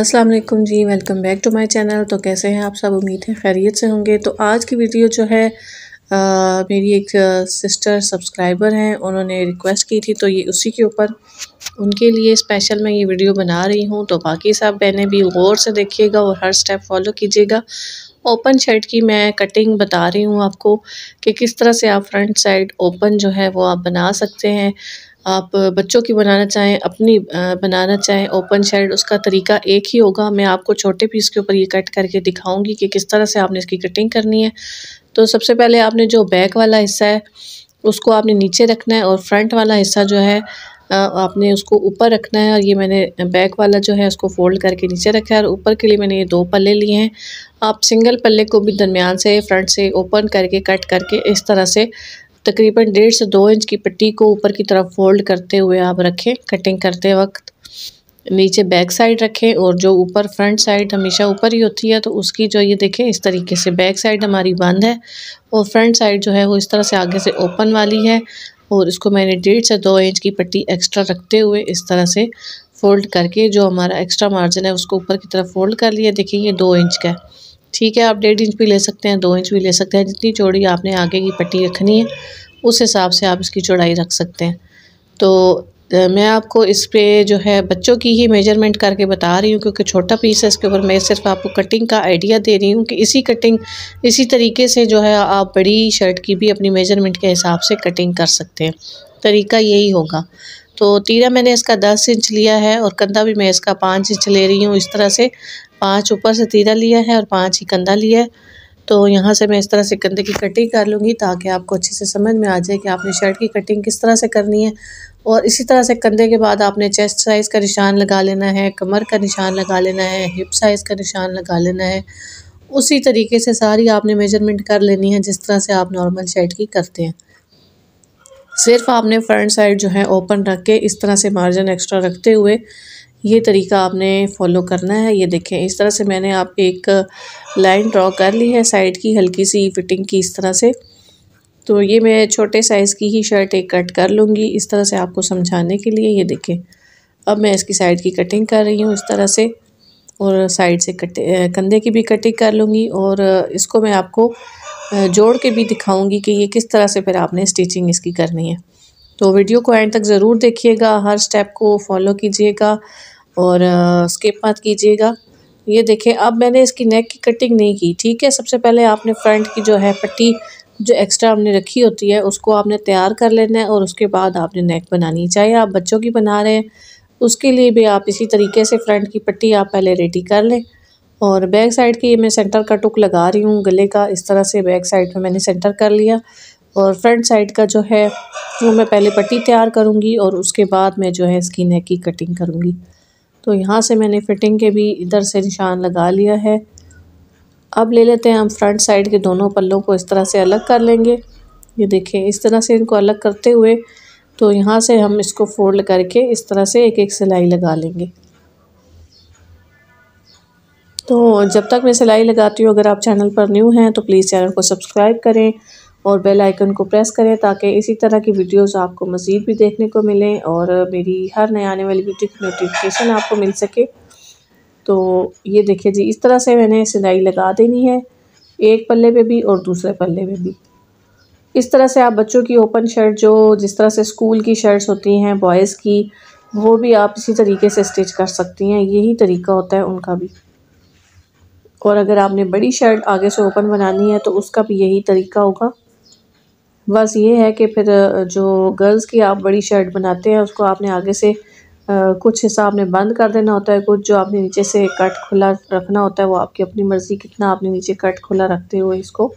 अस्सलाम वालेकुम जी welcome back to my channel तो कैसे हैं आप सब उम्मीद है खैरियत से होंगे तो आज की वीडियो जो है आ, मेरी एक सिस्टर सब्सक्राइबर हैं उन्होंने रिक्वेस्ट की थी तो ये उसी के ऊपर उनके लिए स्पेशल मैं ये वीडियो बना रही हूँ तो बाकी सब बहनें भी गौर से देखिएगा और हर स्टेप फॉलो कीजिएगा ओपन शर्ट की मैं कटिंग बता रही हूँ आपको कि किस तरह से आप फ्रंट साइड ओपन जो है वो आप बना सकते हैं आप बच्चों की बनाना चाहें अपनी बनाना चाहें ओपन शेड उसका तरीका एक ही होगा मैं आपको छोटे पीस के ऊपर ये कट करके दिखाऊंगी कि किस तरह से आपने इसकी कटिंग करनी है तो सबसे पहले आपने जो बैक वाला हिस्सा है उसको आपने नीचे रखना है और फ्रंट वाला हिस्सा जो है आपने उसको ऊपर रखना है और ये मैंने बैक वाला जो है उसको फोल्ड करके नीचे रखा है और ऊपर के लिए मैंने ये दो पल्ले लिए हैं आप सिंगल पल्ले को भी दरमियान से फ्रंट से ओपन करके कट करके इस तरह से तकरीबन डेढ़ से दो इंच की पट्टी को ऊपर की तरफ फोल्ड करते हुए आप रखें कटिंग करते वक्त नीचे बैक साइड रखें और जो ऊपर फ्रंट साइड हमेशा ऊपर ही होती है तो उसकी जो ये देखें इस तरीके से बैक साइड हमारी बंद है और फ्रंट साइड जो है वो इस तरह से आगे से ओपन वाली है और इसको मैंने डेढ़ से दो इंच की पट्टी एक्स्ट्रा रखते हुए इस तरह से फोल्ड करके जो हमारा एक्स्ट्रा मार्जिन है उसको ऊपर की तरफ फोल्ड कर लिया देखिए ये दो इंच का है ठीक है आप डेढ़ इंच भी ले सकते हैं दो इंच भी ले सकते हैं जितनी चौड़ी आपने आगे की पट्टी रखनी है उस हिसाब से आप इसकी चौड़ाई रख सकते हैं तो मैं आपको इस पर जो है बच्चों की ही मेजरमेंट करके बता रही हूँ क्योंकि छोटा पीस है इसके ऊपर मैं सिर्फ आपको कटिंग का आइडिया दे रही हूँ कि इसी कटिंग इसी तरीके से जो है आप बड़ी शर्ट की भी अपनी मेजरमेंट के हिसाब से कटिंग कर सकते हैं तरीका यही होगा तो तीरा मैंने इसका दस इंच लिया है और कंधा भी मैं इसका पाँच इंच ले रही हूँ इस तरह से पाँच ऊपर से तीरा लिया है और पाँच ही कंधा लिया है तो यहाँ से मैं इस तरह से कंधे की कटिंग कर लूँगी ताकि आपको अच्छे से समझ में आ जाए कि आपने शर्ट की कटिंग किस तरह से करनी है और इसी तरह से कंधे के बाद आपने चेस्ट साइज़ का निशान लगा लेना है कमर का निशान लगा लेना है हिप साइज़ का निशान लगा लेना है उसी तरीके से सारी आपने मेजरमेंट कर लेनी है जिस तरह से आप नॉर्मल शर्ट की करते हैं सिर्फ आपने फ्रंट साइड जो है ओपन रख के इस तरह से मार्जिन एक्स्ट्रा रखते हुए ये तरीका आपने फॉलो करना है ये देखें इस तरह से मैंने आप एक लाइन ड्रॉ कर ली है साइड की हल्की सी फिटिंग की इस तरह से तो ये मैं छोटे साइज़ की ही शर्ट एक कट कर लूँगी इस तरह से आपको समझाने के लिए ये देखें अब मैं इसकी साइड की कटिंग कर रही हूँ इस तरह से और साइड से कटे कंधे की भी कटिंग कर लूँगी और इसको मैं आपको जोड़ के भी दिखाऊंगी कि ये किस तरह से फिर आपने स्टिचिंग इसकी करनी है तो वीडियो को एंड तक ज़रूर देखिएगा हर स्टेप को फॉलो कीजिएगा और स्किप मत कीजिएगा ये देखें अब मैंने इसकी नेक की कटिंग नहीं की ठीक है सबसे पहले आपने फ्रंट की जो है पट्टी जो एक्स्ट्रा हमने रखी होती है उसको आपने तैयार कर लेना है और उसके बाद आपने नेक बनानी चाहे आप बच्चों की बना रहे हैं उसके लिए भी आप इसी तरीके से फ्रंट की पट्टी आप पहले रेडी कर लें और बैक साइड की मैं सेंटर का टुक लगा रही हूँ गले का इस तरह से बैक साइड में मैंने सेंटर कर लिया और फ्रंट साइड का जो है वो मैं पहले पट्टी तैयार करूँगी और उसके बाद मैं जो है इसकी नेक की कटिंग करूँगी तो यहाँ से मैंने फिटिंग के भी इधर से निशान लगा लिया है अब ले लेते हैं हम फ्रंट साइड के दोनों पल्लों को इस तरह से अलग कर लेंगे ये देखें इस तरह से इनको अलग करते हुए तो यहाँ से हम इसको फोल्ड करके इस तरह से एक एक सिलाई लगा लेंगे तो जब तक मैं सिलाई लगाती हूँ अगर आप चैनल पर न्यू हैं तो प्लीज़ चैनल को सब्सक्राइब करें और बेल आइकन को प्रेस करें ताकि इसी तरह की वीडियोस आपको मज़ीद भी देखने को मिलें और मेरी हर नए आने वाली वीडियो की नोटिफिकेशन आपको मिल सके तो ये देखिए जी इस तरह से मैंने सिलाई लगा देनी है एक पल्ले पे भी और दूसरे पल्ले पे भी इस तरह से आप बच्चों की ओपन शर्ट जो जिस तरह से स्कूल की शर्ट्स होती हैं बॉयज़ की वो भी आप इसी तरीके से स्टिच कर सकती हैं यही तरीका होता है उनका भी और अगर आपने बड़ी शर्ट आगे से ओपन बनानी है तो उसका भी यही तरीका होगा बस ये है कि फिर जो गर्ल्स की आप बड़ी शर्ट बनाते हैं उसको आपने आगे से कुछ हिस्सा आपने बंद कर देना होता है कुछ जो आपने नीचे से कट खुला रखना होता है वो आपकी अपनी मर्ज़ी कितना आपने नीचे कट खुला रखते हुए इसको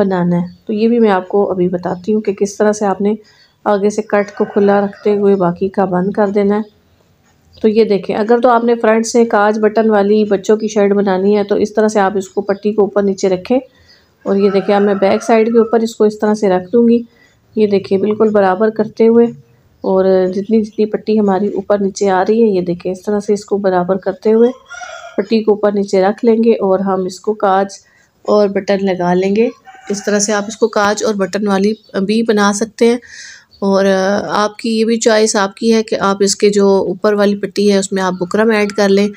बनाना है तो ये भी मैं आपको अभी बताती हूँ कि किस तरह से आपने आगे से कट को खुला रखते हुए बाकी का बंद कर देना है तो ये देखें अगर तो आपने फ्रंट से काज बटन वाली बच्चों की शर्ट बनानी है तो इस तरह से आप इसको पट्टी को ऊपर नीचे रखें और ये देखें अब मैं बैक साइड के ऊपर इसको इस तरह से रख दूँगी ये देखिए बिल्कुल बराबर करते हुए और जितनी जितनी पट्टी हमारी ऊपर नीचे आ रही है ये देखें इस तरह से इसको बराबर करते हुए पट्टी को ऊपर नीचे रख लेंगे और हम इसको काज और बटन लगा लेंगे इस तरह से आप इसको काज और बटन वाली भी बना सकते हैं और आपकी ये भी चॉइस आपकी है कि आप इसके जो ऊपर वाली पट्टी है उसमें आप बुकरम ऐड कर लें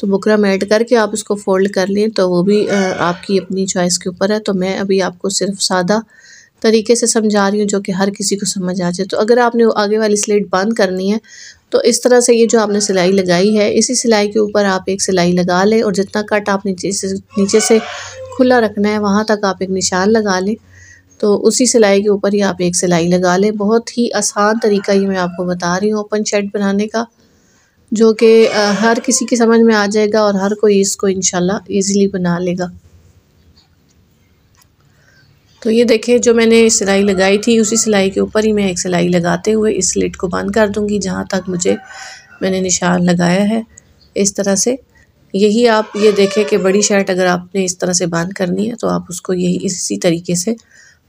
तो बुकरम ऐड करके आप उसको फोल्ड कर लें तो वो भी आपकी अपनी चॉइस के ऊपर है तो मैं अभी आपको सिर्फ सादा तरीके से समझा रही हूँ जो कि हर किसी को समझ आ जाए तो अगर आपने आगे वाली स्लेट बंद करनी है तो इस तरह से ये जो आपने सिलाई लगाई है इसी सिलाई के ऊपर आप एक सिलाई लगा लें और जितना कट आप नीचे से नीचे से खुला रखना है वहाँ तक आप एक निशान लगा लें तो उसी सिलाई के ऊपर ही आप एक सिलाई लगा लें बहुत ही आसान तरीका ये मैं आपको बता रही हूँ ओपन शर्ट बनाने का जो कि हर किसी की समझ में आ जाएगा और हर कोई इसको इनशाला ईज़िली बना लेगा तो ये देखें जो मैंने सिलाई लगाई थी उसी सिलाई के ऊपर ही मैं एक सिलाई लगाते हुए इस स्लेट को बंद कर दूंगी जहाँ तक मुझे मैंने निशान लगाया है इस तरह से यही आप ये देखें कि बड़ी शर्ट अगर आपने इस तरह से बंद करनी है तो आप उसको यही इसी तरीके से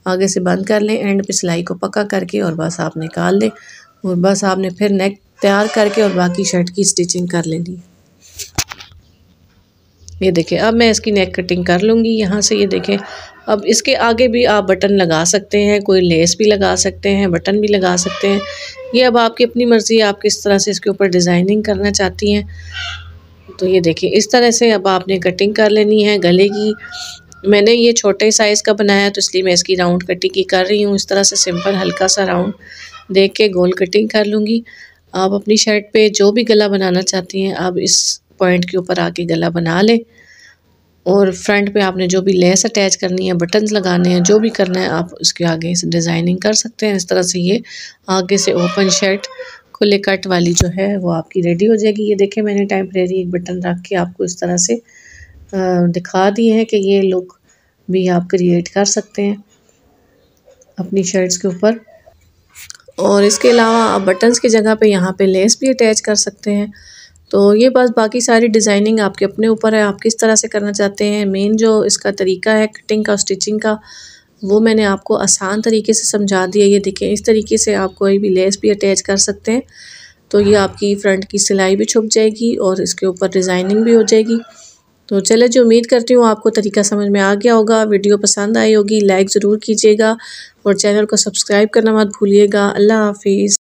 आगे से बंद कर लें एंड पे सिलाई को पक्का करके और बस आप निकाल लें और बस आपने फिर नेक तैयार करके और बाकी शर्ट की स्टिचिंग कर लेनी ये देखें अब मैं इसकी नेक कटिंग कर लूँगी यहाँ से ये देखें अब इसके आगे भी आप बटन लगा सकते हैं कोई लेस भी लगा सकते हैं बटन भी लगा सकते हैं ये अब आपकी अपनी मर्ज़ी है आप किस तरह से इसके ऊपर डिज़ाइनिंग करना चाहती हैं तो ये देखिए इस तरह से अब आपने कटिंग कर लेनी है गले की मैंने ये छोटे साइज़ का बनाया तो इसलिए मैं इसकी राउंड कटिंग ही कर रही हूँ इस तरह से सिंपल हल्का सा राउंड देख के गोल कटिंग कर लूँगी आप अपनी शर्ट पे जो भी गला बनाना चाहती हैं आप इस पॉइंट के ऊपर आके गला बना लें और फ्रंट पे आपने जो भी लेस अटैच करनी है बटन्स लगाने हैं जो भी करना है आप उसके आगे इस डिज़ाइनिंग कर सकते हैं इस तरह से ये आगे से ओपन शर्ट खुले कट वाली जो है वो आपकी रेडी हो जाएगी ये देखें मैंने टेम्परेरी एक बटन रख के आपको इस तरह से दिखा दिए हैं कि ये लुक भी आप क्रिएट कर सकते हैं अपनी शर्ट्स के ऊपर और इसके अलावा आप बटन्स की जगह पे यहाँ पे लेस भी अटैच कर सकते हैं तो ये बस बाकी सारी डिज़ाइनिंग आपके अपने ऊपर है आप किस तरह से करना चाहते हैं मेन जो इसका तरीका है कटिंग का स्टिचिंग का वो मैंने आपको आसान तरीके से समझा दिया ये देखें इस तरीके से आप कोई भी लेस भी अटैच कर सकते हैं तो ये आपकी फ्रंट की सिलाई भी छुप जाएगी और इसके ऊपर डिज़ाइनिंग भी हो जाएगी तो चले जी उम्मीद करती हूँ आपको तरीका समझ में आ गया होगा वीडियो पसंद आई होगी लाइक ज़रूर कीजिएगा और चैनल को सब्सक्राइब करना मत भूलिएगा अल्लाह हाफिज़